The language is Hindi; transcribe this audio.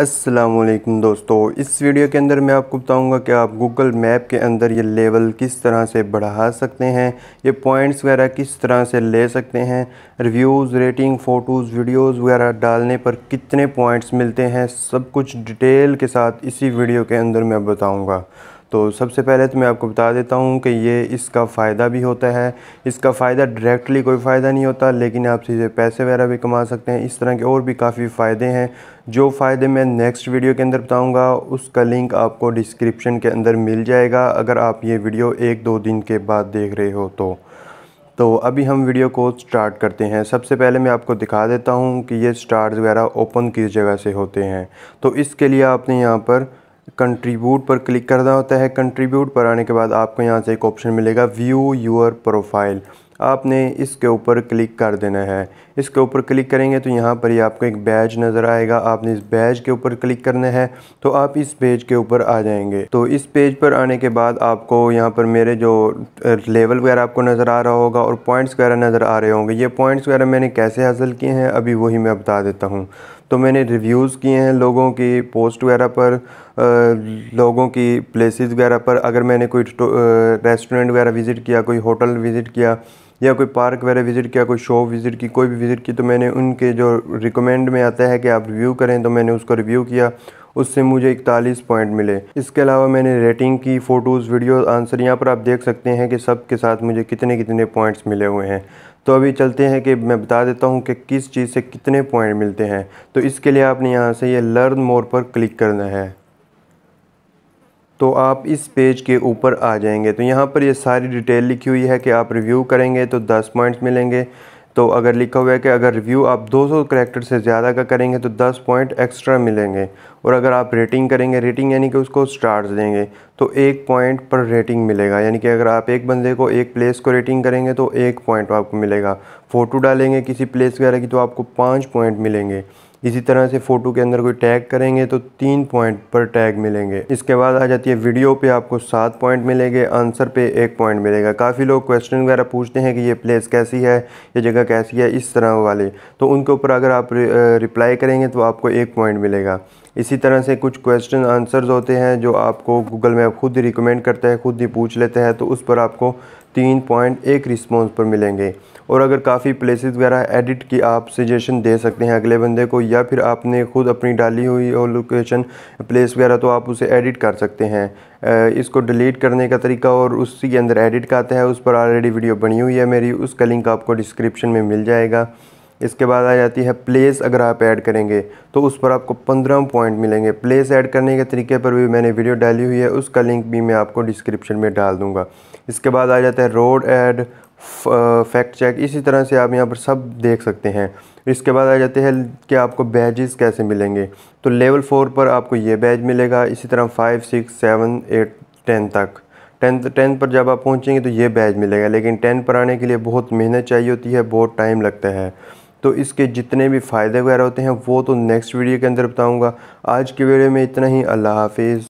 असलम दोस्तों इस वीडियो के अंदर मैं आपको बताऊंगा कि आप गूगल मैप के अंदर ये लेवल किस तरह से बढ़ा सकते हैं ये पॉइंट्स वगैरह किस तरह से ले सकते हैं रिव्यूज़ रेटिंग फ़ोटोज़ वीडियोज़ वगैरह डालने पर कितने पॉइंट्स मिलते हैं सब कुछ डिटेल के साथ इसी वीडियो के अंदर मैं बताऊँगा तो सबसे पहले तो मैं आपको बता देता हूँ कि ये इसका फ़ायदा भी होता है इसका फ़ायदा डायरेक्टली कोई फ़ायदा नहीं होता लेकिन आप सीधे पैसे वगैरह भी कमा सकते हैं इस तरह के और भी काफ़ी फ़ायदे हैं जो फ़ायदे मैं नेक्स्ट वीडियो के अंदर बताऊँगा उसका लिंक आपको डिस्क्रिप्शन के अंदर मिल जाएगा अगर आप ये वीडियो एक दो दिन के बाद देख रहे हो तो तो अभी हम वीडियो को स्टार्ट करते हैं सबसे पहले मैं आपको दिखा देता हूँ कि ये स्टार्स वगैरह ओपन किस जगह से होते हैं तो इसके लिए आपने यहाँ पर कंट्रीब्यूट पर क्लिक करना होता है कंट्रीब्यूट पर आने के बाद आपको यहाँ से एक ऑप्शन मिलेगा व्यू यूर प्रोफाइल आपने इसके ऊपर क्लिक कर देना है इसके ऊपर क्लिक करेंगे तो यहाँ पर ही आपको एक बैज नज़र आएगा आपने इस बैज के ऊपर क्लिक करना है तो आप इस पेज के ऊपर आ जाएंगे तो इस पेज पर आने के बाद आपको यहाँ पर मेरे जो लेवल वगैरह आपको नज़र आ रहा होगा और पॉइंट्स वगैरह नज़र आ रहे होंगे ये पॉइंट्स वगैरह मैंने कैसे हासिल किए हैं अभी वही मैं बता देता हूँ तो मैंने रिव्यूज़ किए हैं लोगों की पोस्ट वगैरह पर लोगों की प्लेसेस वगैरह पर अगर मैंने कोई रेस्टोरेंट वगैरह विज़िट किया कोई होटल विज़िट किया या कोई पार्क वगैरह विज़िट किया कोई शॉप विज़िट की कोई भी विज़िट की तो मैंने उनके जो रिकमेंड में आता है कि आप रिव्यू करें तो मैंने उसको रिव्यू किया उससे मुझे इकतालीस पॉइंट मिले इसके अलावा मैंने रेटिंग की फ़ोटोज़ वीडियो आंसर यहाँ पर आप देख सकते हैं कि सब के साथ मुझे कितने कितने पॉइंट्स मिले हुए हैं तो अभी चलते हैं कि मैं बता देता हूँ कि किस चीज़ से कितने पॉइंट मिलते हैं तो इसके लिए आपने यहाँ से ये लर्न मोर पर क्लिक करना है तो आप इस पेज के ऊपर आ जाएंगे तो यहाँ पर ये सारी डिटेल लिखी हुई है कि आप रिव्यू करेंगे तो दस पॉइंट्स मिलेंगे तो अगर लिखा हुआ है कि अगर रिव्यू आप 200 करेक्टर से ज़्यादा का करेंगे तो 10 पॉइंट एक्स्ट्रा मिलेंगे और अगर आप रेटिंग करेंगे रेटिंग यानी कि उसको स्टार्स देंगे तो एक पॉइंट पर रेटिंग मिलेगा यानी कि अगर आप एक बंदे को एक प्लेस को रेटिंग करेंगे तो एक पॉइंट आपको मिलेगा फ़ोटो डालेंगे किसी प्लेस वगैरह की तो आपको पाँच पॉइंट मिलेंगे इसी तरह से फ़ोटो के अंदर कोई टैग करेंगे तो तीन पॉइंट पर टैग मिलेंगे इसके बाद आ जाती है वीडियो पे आपको सात पॉइंट मिलेंगे आंसर पे एक पॉइंट मिलेगा काफ़ी लोग क्वेश्चन वगैरह पूछते हैं कि ये प्लेस कैसी है ये जगह कैसी है इस तरह वाले तो उनके ऊपर अगर आप रिप्लाई करेंगे तो आपको एक पॉइंट मिलेगा इसी तरह से कुछ क्वेश्चन आंसर्स होते हैं जो आपको गूगल मैप खुद ही रिकमेंड करता है खुद ही पूछ लेते हैं तो उस पर आपको तीन पॉइंट एक रिस्पॉन्स पर मिलेंगे और अगर काफ़ी प्लेसेस वगैरह एडिट की आप सजेशन दे सकते हैं अगले बंदे को या फिर आपने खुद अपनी डाली हुई और लोकेशन प्लेस वगैरह तो आप उसे एडिट कर सकते हैं इसको डिलीट करने का तरीका और उसी के अंदर एडिट का आता है उस पर ऑलरेडी वीडियो बनी हुई है मेरी उसका लिंक आपको डिस्क्रिप्शन में मिल जाएगा इसके बाद आ जाती है प्लेस अगर आप ऐड करेंगे तो उस पर आपको पंद्रह पॉइंट मिलेंगे प्लेस ऐड करने के तरीके पर भी मैंने वीडियो डाली हुई है उसका लिंक भी मैं आपको डिस्क्रिप्शन में डाल दूँगा इसके बाद आ जाता है रोड ऐड फैक्ट चेक इसी तरह से आप यहाँ पर सब देख सकते हैं इसके बाद आ जाते हैं कि आपको बैजेस कैसे मिलेंगे तो लेवल फ़ोर पर आपको ये बैज मिलेगा इसी तरह five six seven eight ten तक टेंथ टेंथ पर जब आप पहुँचेंगे तो ये बैज मिलेगा लेकिन टेंथ पर आने के लिए बहुत मेहनत चाहिए होती है बहुत टाइम लगता है तो इसके जितने भी फ़ायदे वगैरह होते हैं वो तो नेक्स्ट वीडियो के अंदर बताऊँगा आज की वीडियो में इतना ही अल्लाह हाफिज़